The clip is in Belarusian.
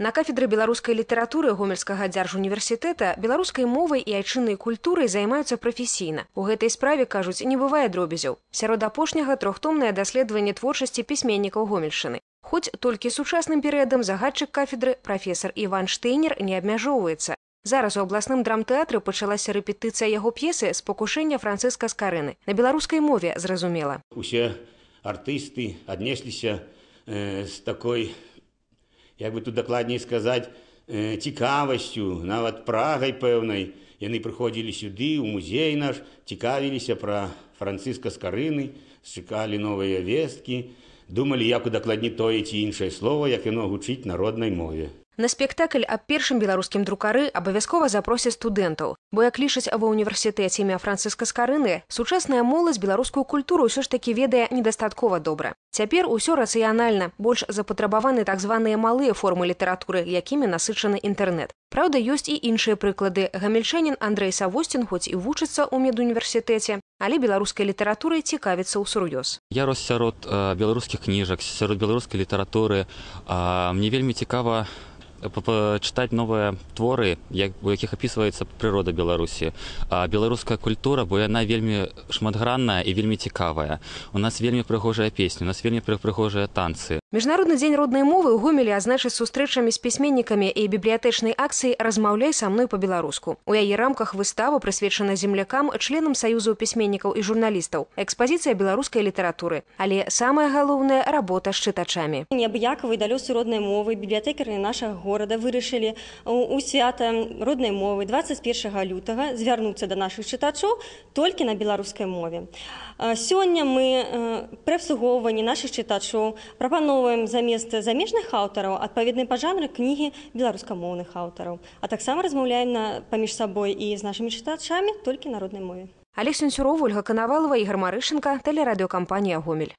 На кафедры беларускай літаратуры гомельскага дзяржуніверсітэта беларускай мовай і айчыннай культурай займаюцца прафесійна. У гэтай справе кажуць, не бывае дробязяў. Сярод апошняга трохтомнае даследаванне творчасці пісьменнікаў гомельшыны. Хоць толькі сучасным перыядам загадчык кафедры прафесор Іван Штейнер не абмяжоўваецца. Зараз у абласным драмтэатры пачалася рэпетыцыя яго п'есы з пакушэння францыска скарыны. На беларускай мове зразумела. Усе артысты аднесліся э, з такой як бы тут дакладней сказаць э, цікавасцю нават прагай пэўнай яны прыходзілі сюды у музей наш цікавіліся пра францыска скарыны чакалі новыя весткі думалі як удакладні тое ці іншае слово як яно гучыць народнай мове На спектакль аб першым беларускім друкары абавязкова запросяць студэнтаў, бо як лічаць ва ўніверсітэце імя францыска скарыны, сучасная моладзь беларускую культуру ўсё ж такі ведае недастаткова добра. Цяпер усё рацыянальна, больш запатрабаваны так званыя малыя формы літаратуры, якімі насычаны інтэрнэт. Праўда, ёсць і іншыя прыклады. Гамельчанін Андрэй Савосцін хоць і вучыцца ў медуніверсітэце, але беларускай літаратурай цікавіцца ў сур'ёз. Я рос сярод беларускіх кніжак, сярод беларускай літаратуры. Мне вельмі цікава, Э, чытаць новыя творы як у якіх опісваецца прырода беларусі беларуская культура бо яна вельмі шматгранная і вельмі цікавая у нас вельмі прыгожая песня у нас вельмі прыгожыя танцы міжнародны дзень роднай мовы гумелі а значыць сустрэчамі з пісьменнікамі і бібліятэчнай акцыі размаўляй са мной по-беларуску у яе рамках выставу прысвечана землякам членам саюзаў пісьменнікаў і журналістаў экспазіцыя беларускай літаратуры але самая галоўная работа з чытачамі неабыякавы далёсы роднай мовы бібліятэкары наша гу горада вырашылі у свята роднай мовы 21 лютага звярнуцца да нашых чытачоў толькі на беларускай мове. Сёння мы пры абслугоўванні нашых чытачоў прапаноўваем замест замежных аўтараў адпаведнай па жанры кнігі беларускамоўных аўтараў, а таксама размаўляем на паміж сабой і з нашымі чытачамі толькі на роднай мове. Алекссен Сюров, Ольга Канавалова і гармарышынка, тэлерадыёкампанія гомель.